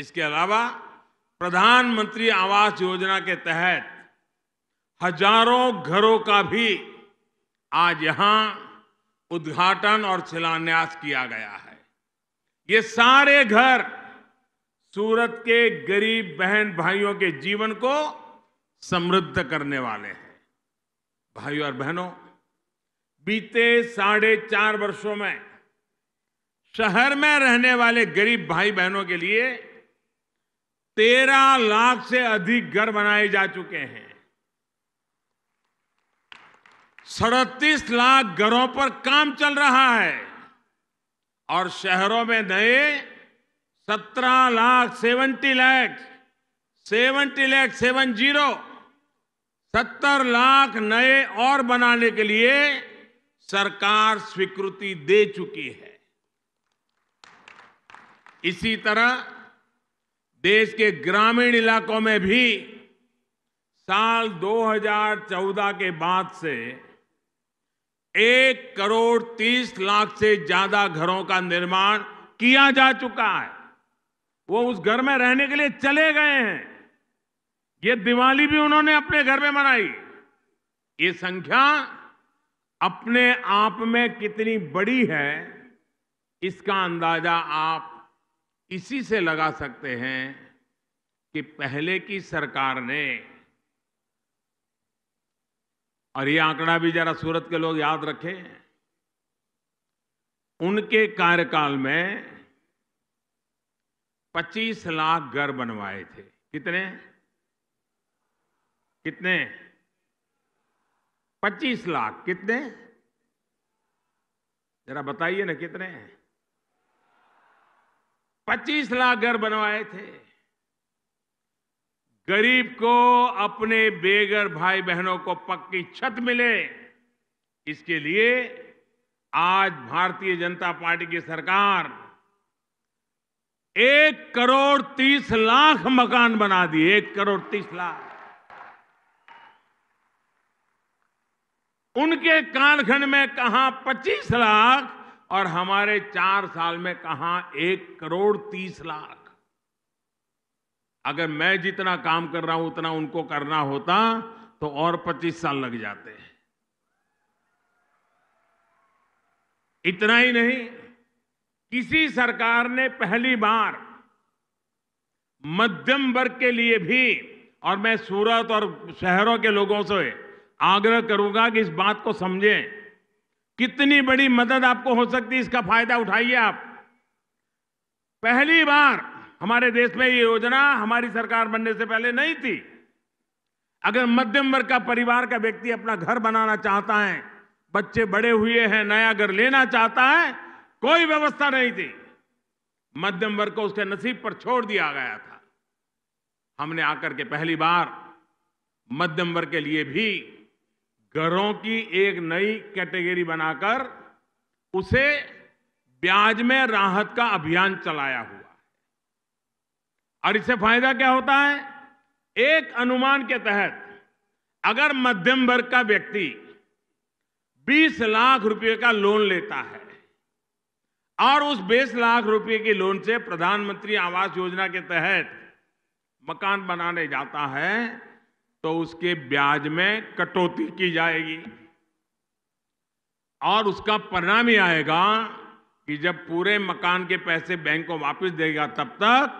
इसके अलावा प्रधानमंत्री आवास योजना के तहत हजारों घरों का भी आज यहां उद्घाटन और शिलान्यास किया गया है ये सारे घर सूरत के गरीब बहन भाइयों के जीवन को समृद्ध करने वाले हैं भाइयों और बहनों बीते साढ़े चार वर्षों में शहर में रहने वाले गरीब भाई बहनों के लिए तेरह लाख से अधिक घर बनाए जा चुके हैं सड़तीस लाख घरों पर काम चल रहा है और शहरों में नए सत्रह lakh seventy lakh seventy lakh seven zero सत्तर लाख नए और बनाने के लिए सरकार स्वीकृति दे चुकी है इसी तरह देश के ग्रामीण इलाकों में भी साल 2014 के बाद से एक करोड़ तीस लाख से ज्यादा घरों का निर्माण किया जा चुका है वो उस घर में रहने के लिए चले गए हैं ये दिवाली भी उन्होंने अपने घर में मनाई ये संख्या अपने आप में कितनी बड़ी है इसका अंदाजा आप इसी से लगा सकते हैं कि पहले की सरकार ने और ये आंकड़ा भी जरा सूरत के लोग याद रखें उनके कार्यकाल में 25 लाख घर बनवाए थे कितने कितने 25 लाख कितने जरा बताइए ना कितने हैं 25 लाख घर बनवाए थे गरीब को अपने बेघर भाई बहनों को पक्की छत मिले इसके लिए आज भारतीय जनता पार्टी की सरकार एक करोड़ तीस लाख मकान बना दिए एक करोड़ तीस लाख उनके कालखंड में कहा पच्चीस लाख और हमारे चार साल में कहा एक करोड़ तीस लाख अगर मैं जितना काम कर रहा हूं उतना उनको करना होता तो और पच्चीस साल लग जाते हैं इतना ही नहीं किसी सरकार ने पहली बार मध्यम वर्ग के लिए भी और मैं सूरत और शहरों के लोगों से आग्रह करूंगा कि इस बात को समझें कितनी बड़ी मदद आपको हो सकती है इसका फायदा उठाइए आप पहली बार हमारे देश में ये योजना हमारी सरकार बनने से पहले नहीं थी अगर मध्यम वर्ग का परिवार का व्यक्ति अपना घर बनाना चाहता है बच्चे बड़े हुए हैं नया घर लेना चाहता है कोई व्यवस्था नहीं थी मध्यम वर्ग को उसके नसीब पर छोड़ दिया गया था हमने आकर के पहली बार मध्यम वर्ग के लिए भी घरों की एक नई कैटेगरी बनाकर उसे ब्याज में राहत का अभियान चलाया हुआ है और इससे फायदा क्या होता है एक अनुमान के तहत अगर मध्यम वर्ग का व्यक्ति 20 लाख रुपए का लोन लेता है और उस बीस लाख रुपए के लोन से प्रधानमंत्री आवास योजना के तहत मकान बनाने जाता है तो उसके ब्याज में कटौती की जाएगी और उसका परिणाम ही आएगा कि जब पूरे मकान के पैसे बैंक को वापस देगा तब तक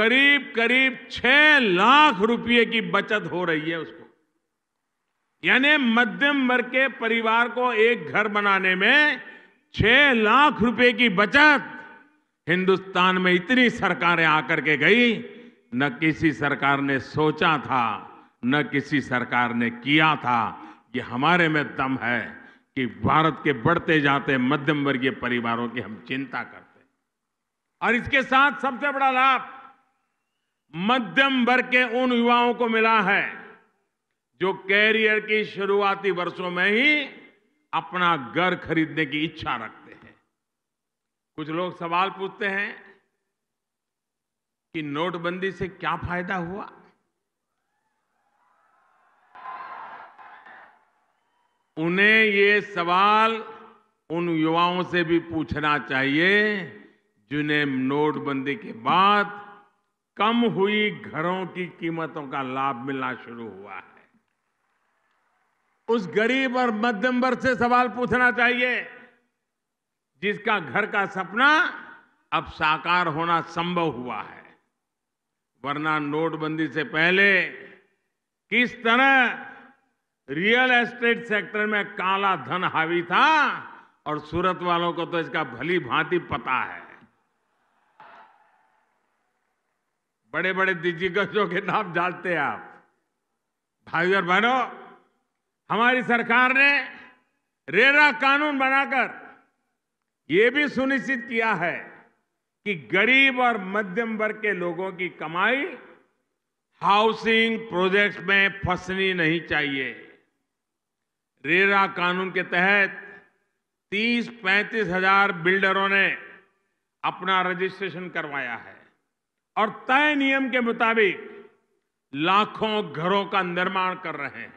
करीब करीब छह लाख रुपए की बचत हो रही है उसको यानी मध्यम वर्ग के परिवार को एक घर बनाने में छह लाख रुपए की बचत हिंदुस्तान में इतनी सरकारें आकर के गई न किसी सरकार ने सोचा था न किसी सरकार ने किया था ये हमारे में दम है कि भारत के बढ़ते जाते मध्यम वर्गीय परिवारों की हम चिंता करते हैं और इसके साथ सबसे बड़ा लाभ मध्यम वर्ग के उन युवाओं को मिला है जो कैरियर की शुरुआती वर्षों में ही अपना घर खरीदने की इच्छा रखते हैं कुछ लोग सवाल पूछते हैं कि नोटबंदी से क्या फायदा हुआ उन्हें ये सवाल उन युवाओं से भी पूछना चाहिए जिन्हें नोटबंदी के बाद कम हुई घरों की कीमतों का लाभ मिलना शुरू हुआ है उस गरीब और मध्यम वर्ग से सवाल पूछना चाहिए जिसका घर का सपना अब साकार होना संभव हुआ है वरना नोटबंदी से पहले किस तरह रियल एस्टेट सेक्टर में काला धन हावी था और सूरत वालों को तो इसका भली भांति पता है बड़े बड़े दिग्गजों के नाम जानते हैं आप भाई और बहनों हमारी सरकार ने रेरा कानून बनाकर ये भी सुनिश्चित किया है कि गरीब और मध्यम वर्ग के लोगों की कमाई हाउसिंग प्रोजेक्ट्स में फंसनी नहीं चाहिए रेरा कानून के तहत तीस पैंतीस हजार बिल्डरों ने अपना रजिस्ट्रेशन करवाया है और तय नियम के मुताबिक लाखों घरों का निर्माण कर रहे हैं